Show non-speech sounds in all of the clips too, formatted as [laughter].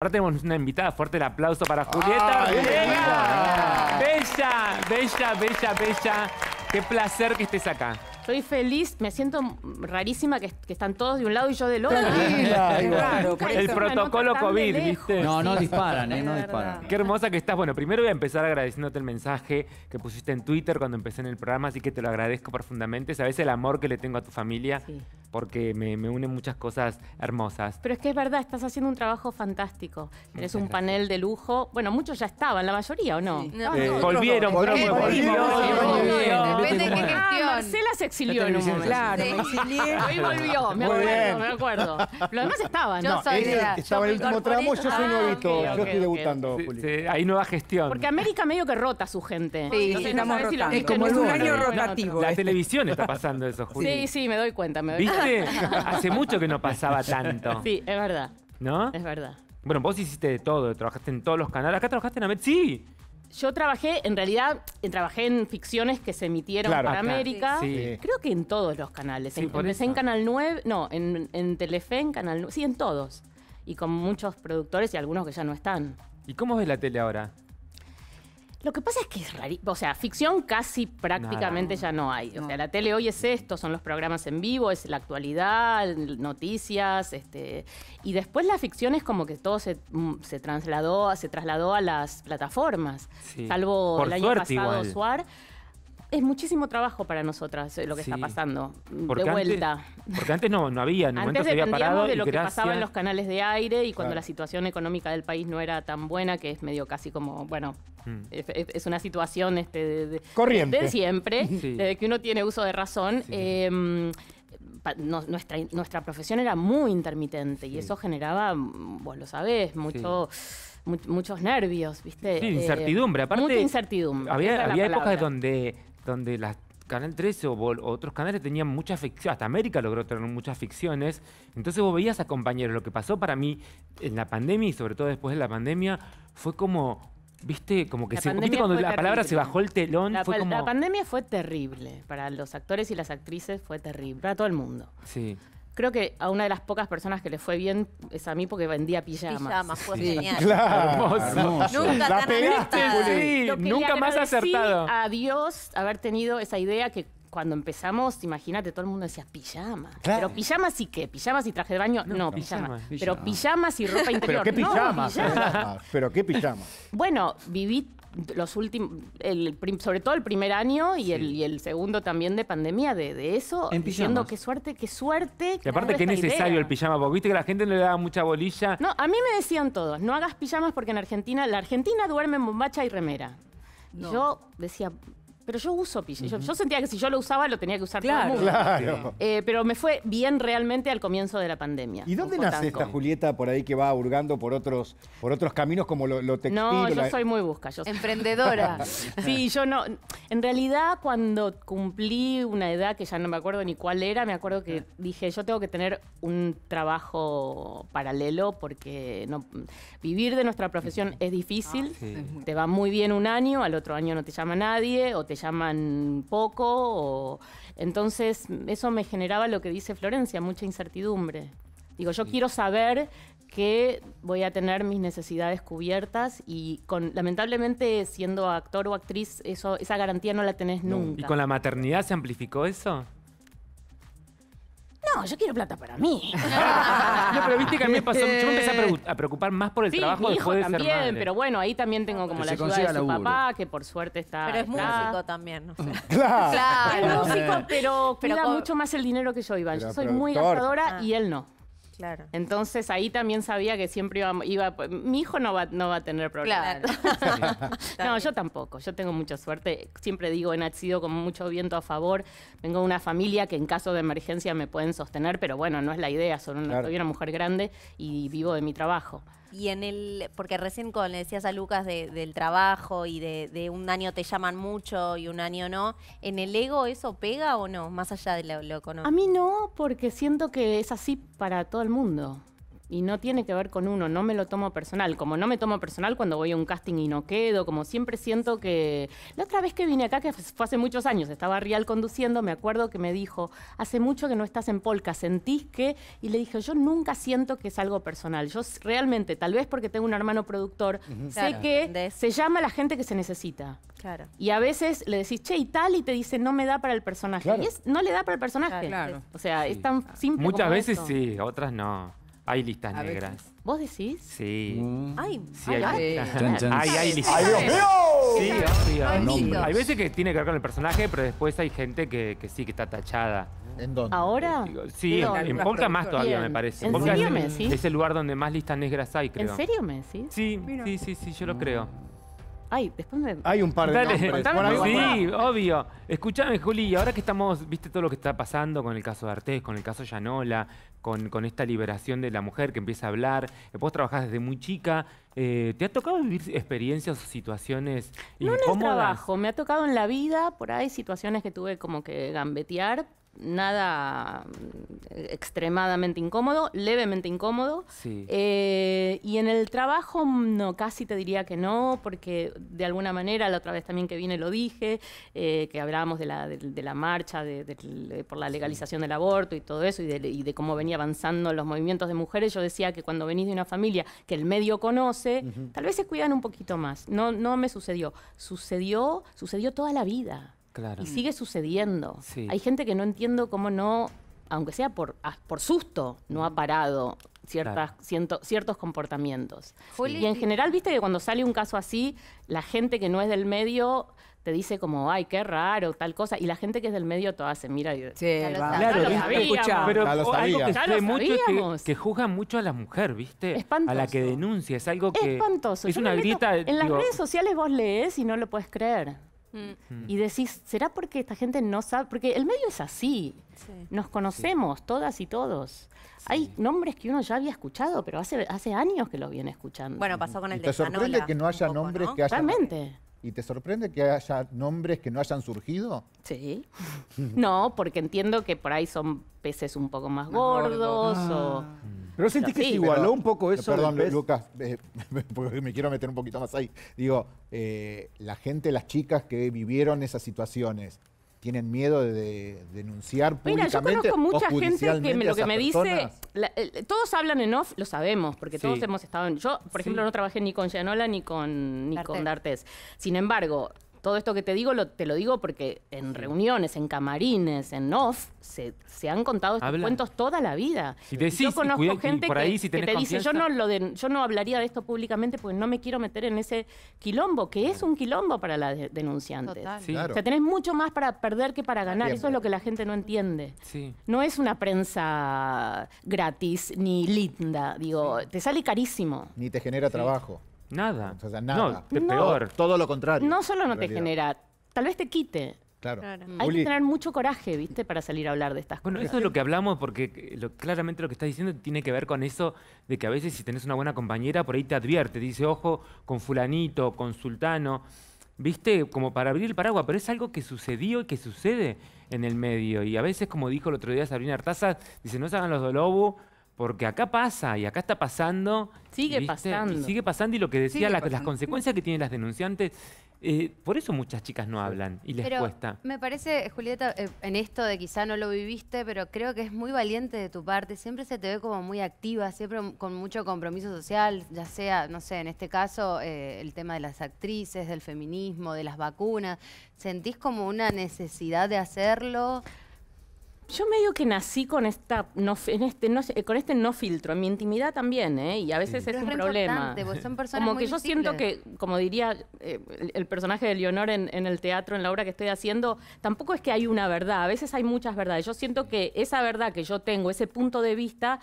Ahora tenemos una invitada. Fuerte el aplauso para ah, Julieta Bella, bella, bella, bella. Qué placer que estés acá. Estoy feliz, me siento rarísima que, están todos de un lado y yo del otro. el protocolo COVID, ¿viste? No, no disparan, ¿eh? No disparan. Qué hermosa que estás. Bueno, primero voy a empezar agradeciéndote el mensaje que pusiste en Twitter cuando empecé en el programa, así que te lo agradezco profundamente. Sabes el amor que le tengo a tu familia. Sí porque me, unen muchas cosas hermosas. Pero es que es verdad, estás haciendo un trabajo fantástico. Tienes un panel de lujo. Bueno, muchos ya estaban, la mayoría, ¿o no? volvieron, pero volvieron. Depende de qué gestión. Marcela se exilió en un momento. Claro, me exilié. Hoy volvió, me acuerdo, me acuerdo. Los demás estaban. no, Estaba en el último tramo, yo soy nuevito. yo estoy debutando, ahí hay nueva gestión. Porque América medio que rota su gente. Sí, estamos rotando. es como un año rotativo. La televisión está pasando eso, Juli. Sí, sí, me doy cuenta, me doy cuenta. [laughs] Hace mucho que no pasaba tanto. Sí, es verdad. ¿No? Es verdad. Bueno, vos hiciste de todo, trabajaste en todos los canales. Acá trabajaste en América. Sí. Yo trabajé, en realidad, eh, trabajé en ficciones que se emitieron para América. Sí. Creo que en todos los canales. Sí, Empecé en Canal 9, no, en, en Telefe, en Canal 9, sí, en todos. Y con muchos productores y algunos que ya no están. ¿Y cómo ves la tele ahora? Lo que pasa es que es rarísimo. O sea, ficción casi prácticamente ya no hay. O sea, la tele hoy es esto, son los programas en vivo, es la actualidad, noticias, este. Y después la ficción es como que todo se, mm, se trasladó, se trasladó a las plataformas. Salvo el año pasado, es muchísimo trabajo para nosotras eh, lo que está pasando. de vuelta. porque antes no, no había. En antes dependíamos parado de lo que pasaba en los canales de aire y cuando la situación económica del país no era tan buena, que es medio casi como, bueno, mm. es, una situación este, de, siempre, [laughs] que uno tiene uso de razón. Em, nuestra, nuestra profesión era muy intermitente y eso generaba, vos lo sabés, mucho muchos nervios, ¿viste? Sí, eh, incertidumbre. Aparte, mucha incertidumbre. había épocas donde donde la Canal 13 o, otros canales tenían mucha ficción, hasta América logró tener muchas ficciones, entonces vos veías a compañeros, lo que pasó para mí en la pandemia y sobre todo después de la pandemia fue como, viste, como que se, cuando la palabra se bajó el telón, fue como... La pandemia fue terrible, para los actores y las actrices fue terrible, para todo el mundo. Sí. Creo que a una de las pocas personas que le fue bien es a mí porque vendía pijamas. Pijamas, fue genial. [laughs] Claro, hermoso. Nunca la pegaste, sí, Nunca más acertado. Adiós, haber tenido esa idea que cuando empezamos, imagínate, todo el mundo decía pijamas. Pero pijamas y qué? Pijamas y traje de baño, no, no Pero pijamas y ropa interior. ¿Pero qué pijamas. ¿Pero qué pijamas? Bueno, viví los últimos, sobre todo el primer año y, el, segundo también de pandemia, de, eso, en diciendo qué suerte, qué suerte. Y aparte que es necesario el pijama, porque viste que la gente no le daba mucha bolilla. No, a mí me decían todos, no hagas pijamas porque en Argentina, la Argentina duerme en bombacha y remera. Y Yo decía, pero yo uso piso yo, sentía que si yo lo usaba, lo tenía que usar todo el eh, pero me fue bien realmente al comienzo de la pandemia. ¿Y dónde nace esta Julieta por ahí que va hurgando por otros, por otros caminos como lo, lo textil? No, yo soy muy busca. Yo Emprendedora. [laughs] sí, yo no. En realidad, cuando cumplí una edad que ya no me acuerdo ni cuál era, me acuerdo que dije, yo tengo que tener un trabajo paralelo porque vivir de nuestra profesión es difícil. Ah, te va muy bien un año, al otro año no te llama nadie o te llaman poco. O... Entonces, eso me generaba lo que dice Florencia, mucha incertidumbre. Digo, yo quiero saber que voy a tener mis necesidades cubiertas y con lamentablemente siendo actor o actriz eso esa garantía no la tenés nunca. ¿Y con la maternidad se amplificó eso? No, yo quiero plata para mí. [laughs] no, pero viste que a mí me pasó. Yo me empecé a, preocupar más por el trabajo mi hijo después de Pero bueno, ahí también tengo como la ayuda de su papá, que por suerte está. Pero es músico también, no sé. [laughs] claro. claro. Es músico, pero, pero cuida mucho más el dinero que yo, Iván. Yo soy muy gastadora ah. y él no. Claro. Entonces ahí también sabía que siempre iba, pues, mi hijo no va, no va a tener problemas. [laughs] [laughs] no, yo tampoco, yo tengo mucha suerte. Siempre digo, he nacido con mucho viento a favor. Tengo una familia que en caso de emergencia me pueden sostener, pero bueno, no es la idea, soy una mujer grande y vivo de mi trabajo. Y en el, porque recién con, le decías a Lucas del trabajo y de, de, un año te llaman mucho y un año no, ¿en el ego eso pega o no, más allá de lo, lo A mí no, porque siento que es así para todo el mundo y no tiene que ver con uno, no me lo tomo personal. Como no me tomo personal cuando voy a un casting y no quedo, como siempre siento que... La otra vez que vine acá, que fue hace muchos años, estaba Rial conduciendo, me acuerdo que me dijo, hace mucho que no estás en Polka, ¿sentís que...? Y le dije, yo nunca siento que es algo personal. Yo realmente, tal vez porque tengo un hermano productor, sé que se llama la gente que se necesita. Claro. Y a veces le decís, che, y tal, y te dice, no me da para el personaje. Y no le da para el personaje. O sea, es tan simple. Muchas veces sí, otras no. Hay listas negras. ¿Vos decís? Sí. Mm. Ay, sí, ay, hay, ay. ay, listas ¡Ay, Dios mío! Sí, hay veces que tiene que ver con el personaje, pero después hay gente que, sí, que está tachada. ¿En dónde? ¿Ahora? Sí, en, Ponca más todavía, me parece. ¿En serio, es, Messi? Es el lugar donde más listas negras hay, creo. ¿En serio, Messi? Sí, sí, sí, sí, yo lo mm. creo. Ay, después Hay un par de sí, obvio. Escúchame, Juli, ahora que estamos, viste todo lo que está pasando con el caso de Artés, con el caso Yanola, con, con esta liberación de la mujer que empieza a hablar, vos trabajás desde muy chica, eh, ¿te ha tocado vivir experiencias o situaciones No en el trabajo, me ha tocado en la vida, por ahí situaciones que tuve como que gambetear, nada mm, extremadamente incómodo, levemente incómodo. Eh, y en el trabajo, no, casi te diría que no, porque de alguna manera, la otra vez también que vine lo dije, eh, que hablábamos de la, marcha por la legalización del aborto y todo eso, y, de, cómo venía avanzando los movimientos de mujeres. Yo decía que cuando venís de una familia que el medio conoce, tal vez se cuidan un poquito más. No, no me sucedió. Sucedió, sucedió toda la vida. Y sigue sucediendo. Hay gente que no entiendo cómo no, aunque sea por, ah, por susto, no ha parado ciertas, ciertos comportamientos. Y en general, viste que cuando sale un caso así, la gente que no es del medio te dice como, ay, qué raro, tal cosa, y la gente que es del medio toda hace, mira y... Sí, claro, Pero algo que ya mucho que, juzgan mucho a la mujer, ¿viste? A la que denuncia, es algo que... Espantoso. Es una grita... En las redes sociales vos lees y no lo puedes creer. Mm. Y decís, ¿será porque esta gente no sabe? Porque el medio es así. Nos conocemos todas y todos. Hay nombres que uno ya había escuchado, pero hace, años que los viene escuchando. Bueno, pasó con el de Te sorprende que no haya nombres que hayan. ¿Y te sorprende que haya nombres que no hayan surgido? Sí. [laughs] no, porque entiendo que por ahí son peces un poco más, gordos, o ah. Pero sentí que igualó un poco eso. Perdón, Lucas, [laughs] me quiero meter un poquito más ahí. Digo, eh, la gente, las chicas que vivieron esas situaciones, tienen miedo de, denunciar públicamente. Mira, yo conozco mucha gente que lo que me dice, eh, todos hablan en off, lo sabemos, porque todos hemos estado Yo, por ejemplo, no trabajé ni con Gianola ni con ni con D'Artes. Sin embargo, todo esto que te digo, te lo digo porque en reuniones, en camarines, en off, se, han contado estos cuentos toda la vida. yo conozco gente que, te dice, yo no, yo no hablaría de esto públicamente porque no me quiero meter en ese quilombo, que es un quilombo para la denunciantes. denunciante. O sea, tenés mucho más para perder que para ganar. Eso es lo que la gente no entiende. No es una prensa gratis ni linda, digo, te sale carísimo. Ni te genera trabajo. Nada. O sea, nada. No, peor. Todo lo contrario. No solo no te genera, tal vez te quite. Claro. Mm. Hay que tener mucho coraje, ¿viste? Para salir a hablar de estas cosas. Bueno, eso es lo que hablamos porque eh, lo, claramente lo que estás diciendo tiene que ver con eso de que a veces si tenés una buena compañera, por ahí te advierte, dice, ojo, con fulanito, con sultano, ¿viste? Como para abrir el paraguas, pero es algo que sucedió y que sucede en el medio. Y a veces, como dijo el otro día Sabrina Artaza, dice, no se hagan los lobo... Porque acá pasa y acá está pasando. Sigue pasando. sigue pasando y lo que decía, las consecuencias que tienen las denunciantes. Eh, por eso muchas chicas no hablan y les cuesta. Me parece, Julieta, eh, en esto de quizá no lo viviste, pero creo que es muy valiente de tu parte. Siempre se te ve como muy activa, siempre con mucho compromiso social, ya sea, no sé, en este caso, eh, el tema de las actrices, del feminismo, de las vacunas. ¿Sentís como una necesidad de hacerlo? Yo medio que nací con esta no, en este, no, eh, con este no filtro, en mi intimidad también, ¿eh? Y a veces es, un problema. Pues, como que yo siento que, como diría eh, el, personaje de Leonor en, el teatro, en la obra que estoy haciendo, tampoco es que hay una verdad, a veces hay muchas verdades. Yo siento que esa verdad que yo tengo, ese punto de vista,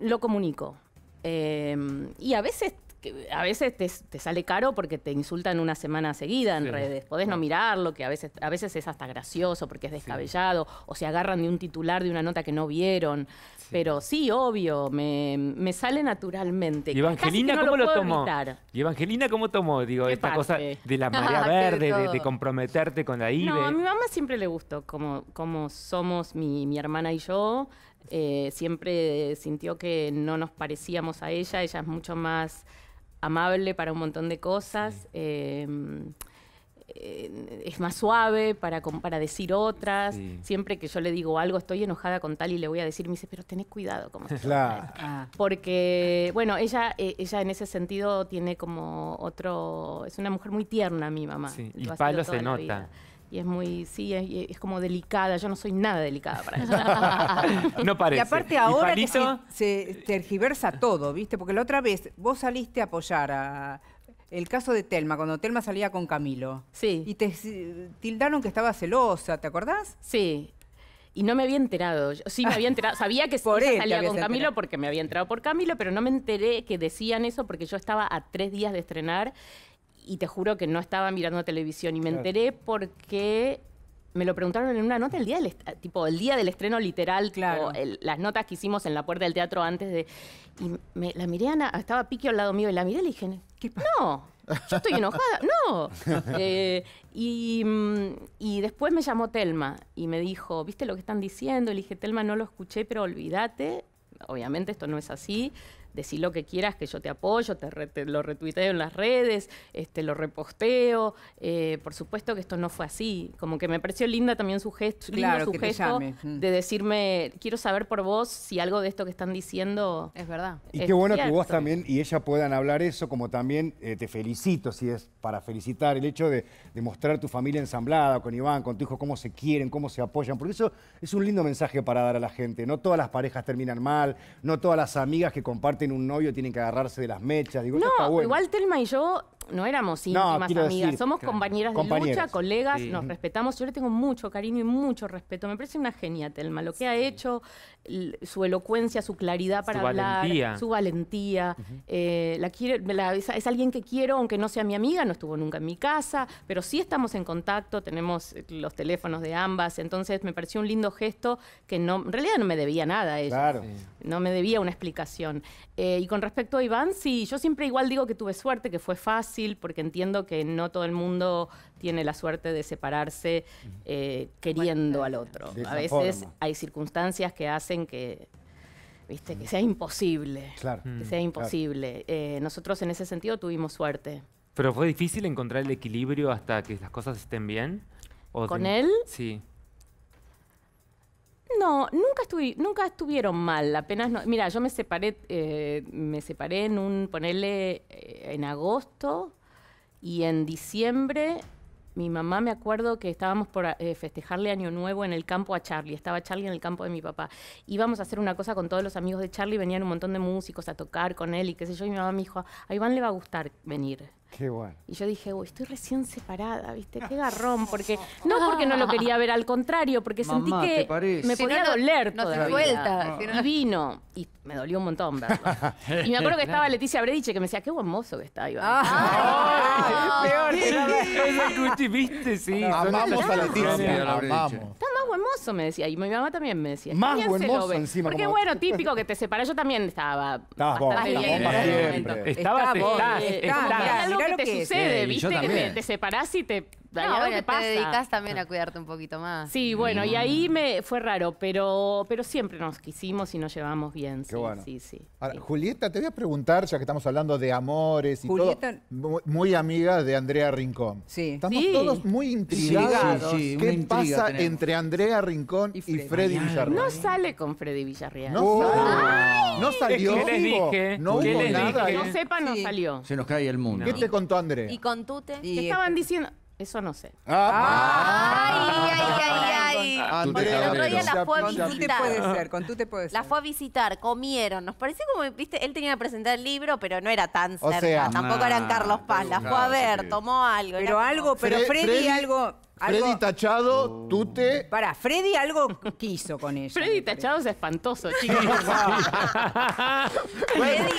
lo comunico. Em, y a veces que a veces te, sale caro porque te insultan una semana seguida en redes. Podés no mirarlo, que a veces, a veces es hasta gracioso porque es descabellado, o se agarran de un titular de una nota que no vieron. Pero sí, obvio, me, sale naturalmente. ¿Y Evangelina cómo lo, tomó? ¿Y Evangelina cómo tomó? Digo, esta cosa de la [laughs] marea verde, de, comprometerte con la IBE. No, a mi mamá siempre le gustó como, como somos mi, mi hermana y yo. Eh, siempre sintió que no nos parecíamos a ella, ella es mucho más amable para un montón de cosas. Em, eh, es más suave para, para decir otras. Siempre que yo le digo algo, estoy enojada con tal y le voy a decir, me dice, pero tenés cuidado. Como [laughs] ah. Porque, bueno, ella, e, ella en ese sentido tiene como otro... Es una mujer muy tierna, mi mamá. Sí. Y Palo se nota y es muy, sí, es, como delicada. Yo no soy nada delicada para eso. [laughs] no parece. Y aparte ahora se, tergiversa todo, ¿viste? Porque la otra vez vos saliste a apoyar a... El caso de Telma, cuando Telma salía con Camilo. Sí. Y te tildaron que estaba celosa, ¿te acordás? Sí. Y no me había enterado. sí, me había enterado. Sabía que [laughs] salía con Camilo porque me había enterado por Camilo, pero no me enteré que decían eso porque yo estaba a tres días de estrenar y te juro que no estaba mirando televisión y me enteré porque me lo preguntaron en una nota el día del tipo el día del estreno literal claro las notas que hicimos en la puerta del teatro antes de y la miré estaba Piqui al lado mío y la miré y le dije no yo estoy enojada [laughs] no eh, y, mm, y, después me llamó Telma y me dijo viste lo que están diciendo y le dije Telma no lo escuché pero olvídate obviamente esto no es así decir lo que quieras, que yo te apoyo, te, lo retuiteo en las redes, este, lo reposteo. Eh, por supuesto que esto no fue así. Como que me pareció linda también su gesto, claro, su gesto mm. de decirme, quiero saber por vos si algo de esto que están diciendo es verdad. Y qué bueno que vos también y ella puedan hablar eso, como también eh, te felicito, si es para felicitar, el hecho de, de mostrar tu familia ensamblada con Iván, con tu hijo, cómo se quieren, cómo se apoyan, porque eso es un lindo mensaje para dar a la gente. No todas las parejas terminan mal, no todas las amigas que comparten un novio tienen que agarrarse de las mechas. Digo, no, está bueno. igual Telma y yo no éramos íntimas amigas, somos compañeras de lucha, colegas, nos respetamos. Yo le tengo mucho cariño y mucho respeto. Me parece una genia, Telma, lo que ha hecho, su elocuencia, su claridad para hablar, su valentía. Eh, la es, alguien que quiero, aunque no sea mi amiga, no estuvo nunca en mi casa, pero sí estamos en contacto, tenemos eh, los teléfonos de ambas. Entonces me pareció un lindo gesto que no, en realidad no me debía nada ella. No me debía una explicación. Eh, y con respecto a Iván, sí, yo siempre igual digo que tuve suerte, que fue fácil porque entiendo que no todo el mundo tiene la suerte de separarse eh, queriendo al otro. A veces hay circunstancias que hacen que ¿viste? Que sea imposible. Claro. Que mm, sea imposible. Eh, nosotros en ese sentido tuvimos suerte. ¿Pero fue difícil encontrar el equilibrio hasta que las cosas estén bien? ¿O ¿Con él? Sí. No, nunca, estuve, nunca estuvieron mal, apenas Mira, yo me separé, eh, me separé en un, ponerle eh, en agosto y en diciembre mi mamá me acuerdo que estábamos por eh, festejarle Año Nuevo en el campo a Charlie. Estaba Charlie en el campo de mi papá. Íbamos a hacer una cosa con todos los amigos de Charlie, venían un montón de músicos a tocar con él y qué sé yo. Y mi mamá me dijo, a Iván le va a gustar venir. Qué bueno. Y yo dije, uy, estoy recién separada, ¿viste? Qué [laughs] garrón, porque no porque no lo [laughs] quería ver, al contrario, porque sentí que me podía doler no, Y vino, y me dolió un montón verdad [laughs] y me acuerdo que estaba Leticia Brediche que me decía, qué buen que está, Iván. Ah. peor, viste, sí. Amamos a Leticia. Amamos me decía. Y mi mamá también me decía. Más buen mozo encima. Porque como... bueno, [laughs] típico que te separa. Yo también estaba Estabas bien. Estabas bien. Estaba, estás, estás. Es algo que te sucede, ¿viste? Que te separás y te no, bueno, te pasa. dedicas también a cuidarte un poquito más. Sí, bueno, y ahí me fue raro, pero, pero siempre nos quisimos y nos llevamos bien. Qué sí, bueno. sí, sí, Ahora, Julieta, te voy a preguntar, ya que estamos hablando de amores y Julieta... todo, muy, amiga de Andrea Rincón. Sí. Estamos todos muy intrigados. ¿Qué pasa entre Andrea Rincón y, Freddy Villarreal? No sale con Freddy Villarreal. No, sale. no salió. ¿Qué les dije? No hubo nada. Dije? No sepa, no salió. Se nos cae el mundo. ¿Qué te contó Andrea? Y con Tute. Te estaban este- diciendo... Eso no sé. Ah, ¡Ay, ay, ay! ay. Ah, el otro día la fue a visitar. Con tú te ser, con te puedes ser. La fue a visitar, comieron. Nos parece como, viste, él tenía que presentar el libro, pero no era tan cerca. Tampoco eran ah, Carlos Paz. La fue a ver, tomó algo. Pero algo, pero Freddy algo... Freddy Tachado, Tute. Para, Freddy algo quiso con ella. Freddy Tachado es espantoso, [laughs] chicos. Freddy,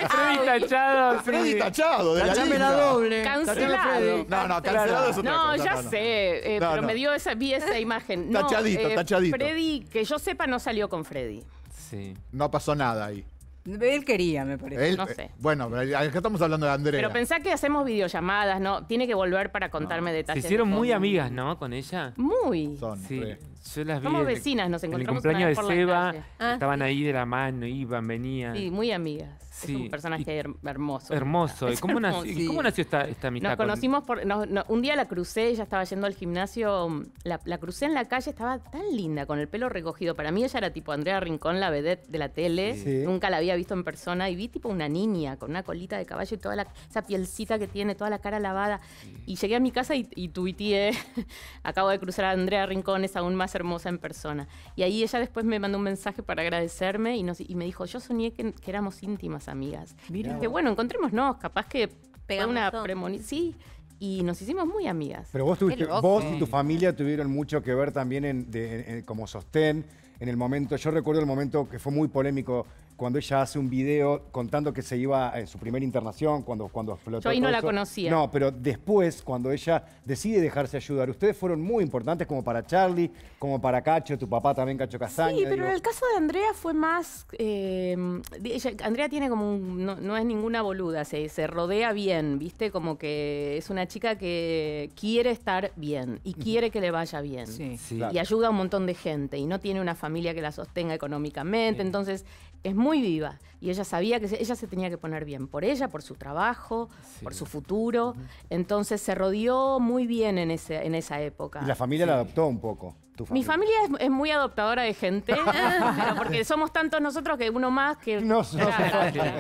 Tachado. Freddy Tachado, de Tachame la, doble. Cancelado. No, no, cancelado es otra No, ya no, sé, eh, pero me dio esa, vi esa imagen. tachadito, eh, tachadito. Freddy, que yo sepa, no salió con Freddy. Sí. No pasó nada ahí. Él quería, me parece. Él, no sé. Eh, bueno, acá estamos hablando de Andrea. Pero pensá que hacemos videollamadas, ¿no? Tiene que volver para contarme detalles. Se hicieron muy amigas, ¿no? Con ella. Muy. Son, sí. Yo las vi. Somos vecinas, nos encontramos. En el cumpleaños de Seba, ah. estaban ahí de la mano, iban, venían. Sí, muy amigas. Sí, un personaje hermoso. Hermoso. ¿Y [laughs] cómo, Nació, esta, esta amistad? Nos conocimos por. un día la crucé, ella estaba yendo al gimnasio. Mm, la, crucé en la calle, estaba tan linda, con el pelo recogido. Para mí ella era tipo Andrea Rincón, la vedette de la tele. Nunca la había visto en persona. Y vi tipo una niña con una colita de caballo y toda la, esa pielcita que tiene, toda la cara lavada. Y llegué a mi casa y, y tuiteé. [laughs] Acabo de cruzar a Andrea Rincón, es aún más hermosa en persona. Y ahí ella después me mandó un mensaje para agradecerme y, me dijo: Yo soñé que éramos íntimas amigas. Que bueno, encontrémonos, capaz que pegamos una premonición. Sí, y nos hicimos muy amigas. Pero vos, tuviste, vos y tu familia tuvieron mucho que ver también como sostén en el momento, yo recuerdo el momento que fue muy polémico cuando ella hace un video contando que se iba en su primera internación, cuando, cuando Yo ahí no la conocía. No, pero después, cuando ella decide dejarse ayudar, ustedes fueron muy importantes como para Charlie, como para Cacho, tu papá también, Cacho Casaña. Sí, pero en el caso de Andrea fue más. Em, Andrea tiene como. no, es ninguna boluda, se, se rodea bien, ¿viste? Como que es una chica que quiere estar bien y quiere que le vaya bien. Sí, sí. Y ayuda a un montón de gente y no tiene una familia que la sostenga económicamente. Entonces, es muy viva y ella sabía que ella se tenía que poner bien por ella, por su trabajo, por su futuro. Entonces se rodeó muy bien en, ese, en esa época. Y la familia la adoptó un poco. Mi familia es, muy adoptadora de gente, [laughs] porque somos tantos nosotros que uno más que... No,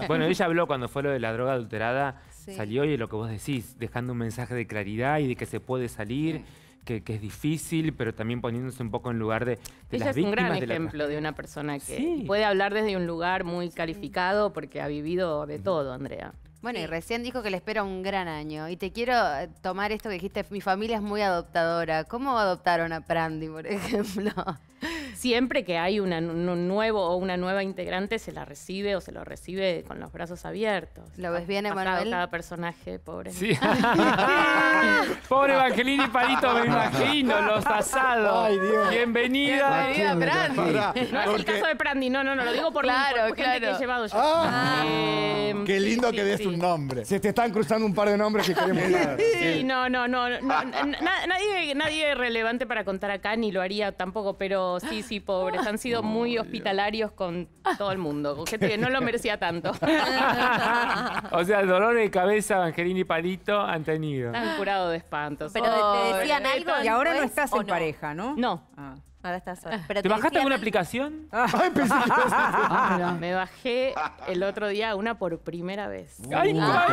bueno, ella habló cuando fue lo de la droga adulterada, salió y lo que vos decís, dejando un mensaje de claridad y de que se puede salir que, es difícil, pero también poniéndose un poco en lugar de, Ella es un gran ejemplo de una persona que puede hablar desde un lugar muy calificado porque ha vivido de todo, Andrea. Bueno, y recién dijo que le espera un gran año. Y te quiero eh, tomar esto que dijiste, mi familia es muy adoptadora. ¿Cómo adoptaron a Prandi, por [laughs] ejemplo? siempre que hay una, un nuevo o una nueva integrante, se la recibe o se lo recibe con los brazos abiertos. ¿Lo ves bien, Emanuel? Cada personaje, pobre. Sí. [laughs] pobre Evangelina y Palito, me imagino, los asados. Ay, Dios. Bienvenida. Bienvenida, Prandi. No es el caso de Prandi, no, no, no, lo digo por, la gente que he llevado yo. Ah. Eh, qué lindo que des un nombre. Se te están cruzando un par de nombres que queremos dar. Sí, no, no, no. no, no nadie, nadie relevante para contar acá, ni lo haría tampoco, pero sí, y pobres. Han sido muy hospitalarios con ah. todo el mundo. Gente que no lo merecía tanto. [laughs] o sea, dolor de cabeza, Angelina y Palito han tenido. Están curados de espantos. Pero te decían algo. Y ahora no estás en pareja, ¿no? No. Ah. Ahora estás [laughs] ¿Te, bajaste alguna aplicación? [laughs] Ah, pensé ah, Me bajé el otro día una por primera vez. Ay, mira.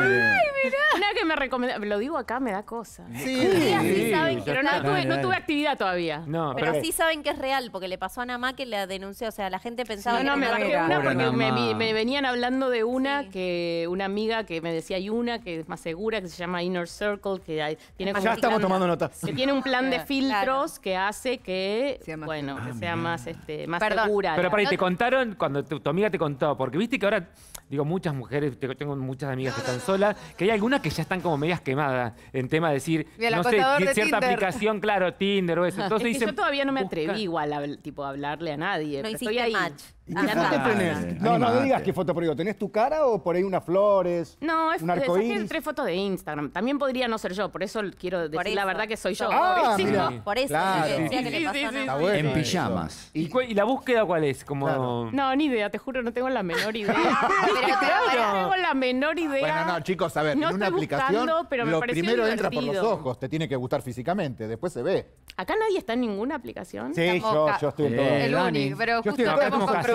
que me Lo digo acá, me da cosa. Sí, Sí. saben que- Pero no tuve, no tuve actividad todavía. Pero sí saben que es real, porque le pasó a Namá que la denunció. O sea, la gente pensaba que no, me bajé una porque me, venían hablando de una que una amiga que me decía hay una que es más segura que se llama Inner Circle que tiene Ya estamos tomando notas. que tiene un plan de filtros que hace que bueno, que ah, sea más, este, más Pero para y te contaron, cuando tu, amiga te contó, porque viste que ahora, digo, muchas mujeres, tengo muchas amigas que están solas, que hay algunas que ya están como medias quemadas en tema de decir, no sé, cierta aplicación, claro, Tinder o eso. [laughs] yo todavía no me atreví igual a, tipo, hablarle a nadie. No hiciste match. ¿Y ah, tenés? No, no, digas qué foto ahí ¿Tenés tu cara o por ahí unas flores? No, es un eh, tres fotos de Instagram. También podría no ser yo, por eso quiero decir la verdad que soy yo. Ah, por eso Sí, sí, En pijamas. ¿Y, la búsqueda cuál es? Como... No, ni idea, te juro, no tengo la menor idea. no [laughs] ah, tengo la menor idea. Bueno, no, chicos, a ver, en una aplicación pero lo primero entra por los ojos, te tiene que gustar físicamente, después se ve. Acá nadie está en ninguna aplicación. Sí, yo, estoy en eh, todo. El único, pero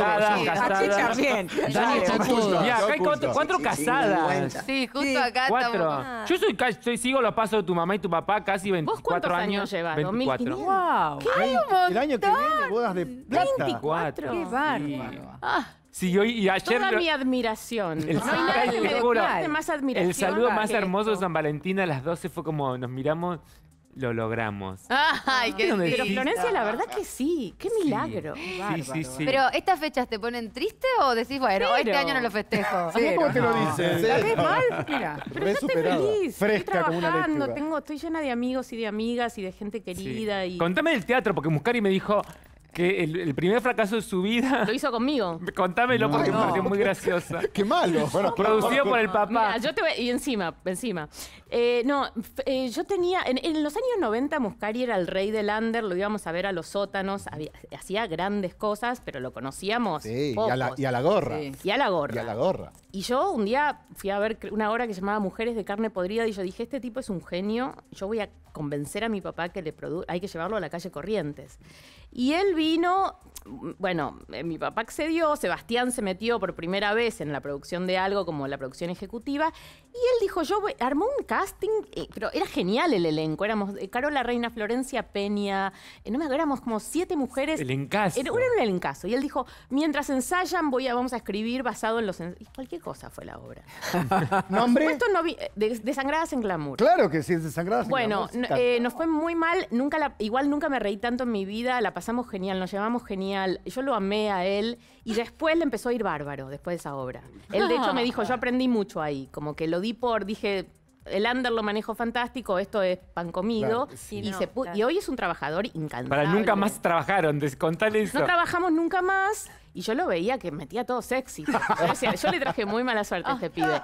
casadas, casadas. bien. Dani está todo. Mira, acá hay cuatro, cuatro casadas. Sí, justo acá Cuatro. estamos. Ah. Yo soy, soy- sigo los pasos de tu mamá y tu papá casi 24 ¿Vos cuántos años llevas? 24. ¡Wow! montón! El año que viene, bodas de plata. 24. ¡Qué bárbaro! Ah, Sí, yo, y ayer... toda lo- mi admiración. El, no hay nada que me más admiración. el saludo más hermoso de San Valentín a las 12 fue como nos miramos lo logramos. [laughs] Ay, qué Pero Florencia, la verdad que sí. Qué milagro. Sí, sí, sí. ¿eh? Pero ¿estas fechas te ponen triste o decís, bueno, este año no lo festejo? es [laughs] ¿Cómo te lo dices? ¿La ves mal? Mira, pero yo estoy feliz. Fresca estoy trabajando, como una tengo, estoy llena de amigos y de amigas y de gente querida. Y... Contame del teatro, porque Muscari me dijo, que el, primer fracaso de su vida. Lo hizo conmigo. [laughs] Contámelo porque me pareció muy graciosa. [laughs] Qué malo. Producido por el papá. yo te y encima, encima. Eh, no, eh, yo tenía. En, los años 90, Muscari era el rey del under, lo íbamos a ver a los sótanos, hacía grandes cosas, pero lo conocíamos. Sí, y a, la, gorra. Y a la gorra. Y a la gorra. Y yo un día fui a ver una obra que se llamaba Mujeres de carne podrida y yo dije, este tipo es un genio, yo voy a convencer a mi papá que le hay que llevarlo a la calle Corrientes. Y él vino bueno, eh, mi papá accedió, Sebastián se metió por primera vez en la producción de algo como la producción ejecutiva y él dijo, yo armó un casting, eh, pero era genial el elenco, éramos eh, Carola Reina, Florencia Peña, no me acuerdo, éramos como siete mujeres. El encaso. era un elencazo y él dijo, mientras ensayan voy a, vamos a escribir basado en los... Y cualquier cosa fue la obra. [laughs] ¿Nombre? Desangradas en Glamour. Claro que sí, Desangradas bueno, en Glamour. Bueno, nos fue muy mal, igual nunca me reí tanto en mi vida, la pasamos genial, nos llevamos genial yo lo amé a él y después le empezó a ir bárbaro, después de esa obra. Él, de hecho, me dijo, yo aprendí mucho ahí, como que lo di por, dije, el under lo manejo fantástico, esto es pan comido. y, hoy es un trabajador incansable. Para nunca más trabajaron, descontale eso. No trabajamos nunca más. Y yo lo veía que metía todo sexy. [laughs] Yo, le traje muy mala suerte a este ah. pibe.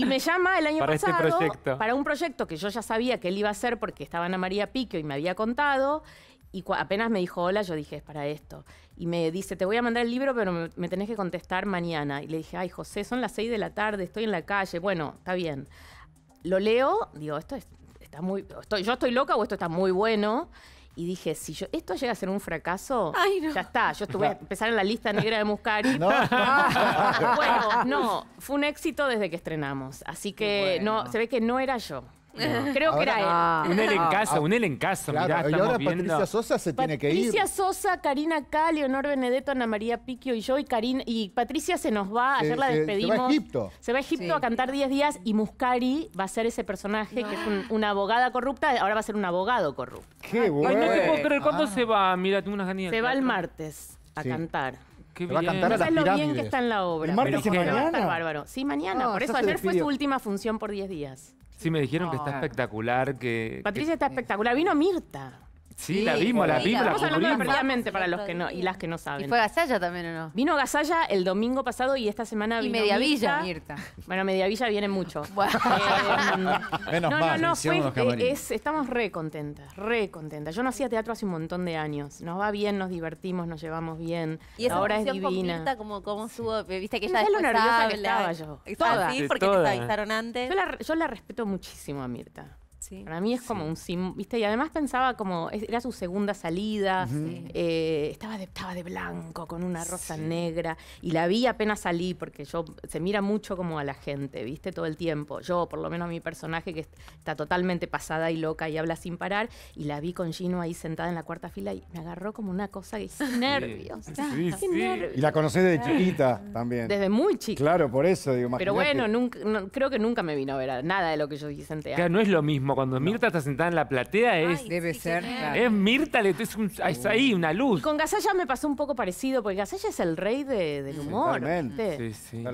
Y me llama el año este pasado para un proyecto que yo ya sabía que él iba a hacer porque estaba Ana María Piquio y me había contado. Y apenas me dijo hola, yo dije, es para esto. Y me dice, te voy a mandar el libro, pero me, tenés que contestar mañana. Y le dije, ay, José, son las 6 de la tarde, estoy en la calle. Bueno, está bien. Lo leo, digo, esto está muy. ¿Yo estoy loca o esto está muy bueno? Y dije, si yo, esto llega a ser un fracaso, ya está. Yo estuve a empezar en la lista negra de Muscari. [laughs] No. [laughs] bueno, no, fue un éxito desde que estrenamos. Así que no, se ve que no era yo. Creo que era él. Ah. Un él en casa, ah. un él en casa. ahora Patricia Sosa se tiene que ir. Patricia Sosa, Karina K, Leonor Benedetto, Ana María Piquio y yo. Y, Karina, y Patricia se nos va, ayer se, la despedimos. Se va a Egipto. Se va a Egipto a cantar 10 días y Muscari va a ser ese personaje que es una abogada corrupta. Ahora va a ser un abogado corrupto. Qué bueno. Ay, no te puedo creer. ¿Cuándo ah. se va? Mira, tengo unas ganas Se va el martes a cantar. Qué va a bien. cantar a sabes lo bien que está en la obra. El martes pero y mañana. Sí, mañana. por eso ayer fue su última función por 10 días. Sí, me dijeron que está espectacular, que- Patricia está espectacular. Vino Mirta. Sí, la vimos, la vimos, la Estamos cubrimos. para los que no, y las que no saben. Y fue Gasalla también, ¿o no? Vino Gasalla el domingo pasado y esta semana Y Mediavilla, Mirta. Bueno, Mediavilla viene mucho. [laughs] Eh, Menos no, no, mal, no, no, fue- es- estamos re contentas, re contentas. Yo no hacía teatro hace un montón de años. Nos va bien, nos divertimos, nos llevamos bien. Y esa La es divina. Mirta, como cómo subo, viste que ella Es lo nerviosa que estaba yo? Toda. Sí, porque Toda. les avisaron antes. Yo la, yo la respeto muchísimo a Mirta. Para mí es como un sim, ¿viste? Y además pensaba como, era su segunda salida, eh, estaba, de, de blanco, con una rosa negra, y la vi apenas salí, porque yo, se mira mucho como a la gente, ¿viste? Todo el tiempo. Yo, por lo menos mi personaje, que está totalmente pasada y loca y habla sin parar, y la vi con Gino ahí sentada en la cuarta fila y me agarró como una cosa que [laughs] nervios. nervios. Y la conocí desde chiquita también. Desde muy chica Claro, por eso, digo, Pero bueno, nunca, creo que nunca me vino a ver nada de lo que yo hice en teatro. Claro, no es lo mismo cuando Mirta está sentada en la platea, es. Debe ser. Es Mirta, es, ahí una luz. con Gasalla me pasó un poco parecido, porque Gasalla es el rey del humor.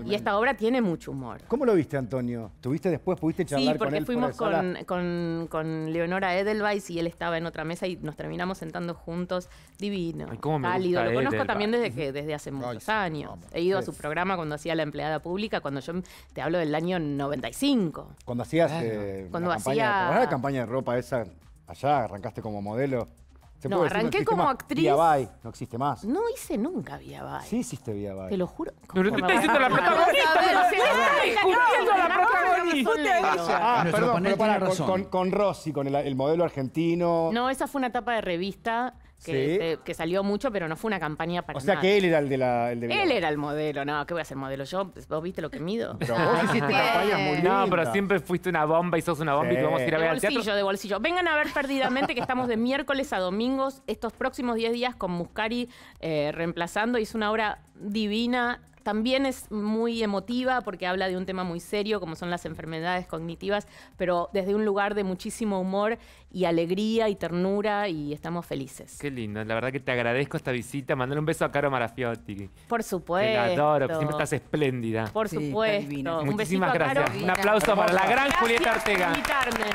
Y esta obra tiene mucho humor. ¿Cómo lo viste, Antonio? ¿Tuviste después? ¿Pudiste charlar con él? sí porque fuimos con, Leonora Edelweiss y él estaba en otra mesa y nos terminamos sentando juntos. Divino, cómo Lo conozco también desde, que, desde hace muchos años. He ido a su programa cuando hacía la empleada pública, cuando yo te hablo del año 95. Cuando hacías. Eh, cuando hacía ¿Para la campaña de ropa esa? Allá arrancaste como modelo. no, arranqué como actriz. Via Bay, no existe más. No hice nunca Via Bay. Sí hiciste Via Bay. Te lo juro. Pero tú estás diciendo la protagonista. discutiendo la protagonista. Ah, perdón, pero para, con, con, Rossi, con el modelo argentino. No, esa fue una etapa de revista este, que, salió mucho, pero no fue una campaña para O sea que él era el de la Él era el modelo, no, ¿qué voy a ser modelo? Yo, pues, ¿vos viste lo que mido? [laughs] vos hiciste campañas muy No, pero siempre fuiste una bomba y sos una bomba y vamos a ir a ver al teatro. De bolsillo, Vengan a ver perdidamente que estamos de miércoles a domingos estos próximos 10 días con Muscari eh, reemplazando. Hizo una obra divina, también es muy emotiva porque habla de un tema muy serio como son las enfermedades cognitivas, pero desde un lugar de muchísimo humor y alegría y ternura y estamos felices. Qué lindo, la verdad que te agradezco esta visita. Mandar un beso a Caro Marafiotti. Por supuesto. Te adoro, siempre estás espléndida. Por supuesto. Muchísimas gracias. Un aplauso para la gran Julieta Ortega. Por invitarme.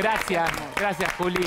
Gracias, gracias Juli.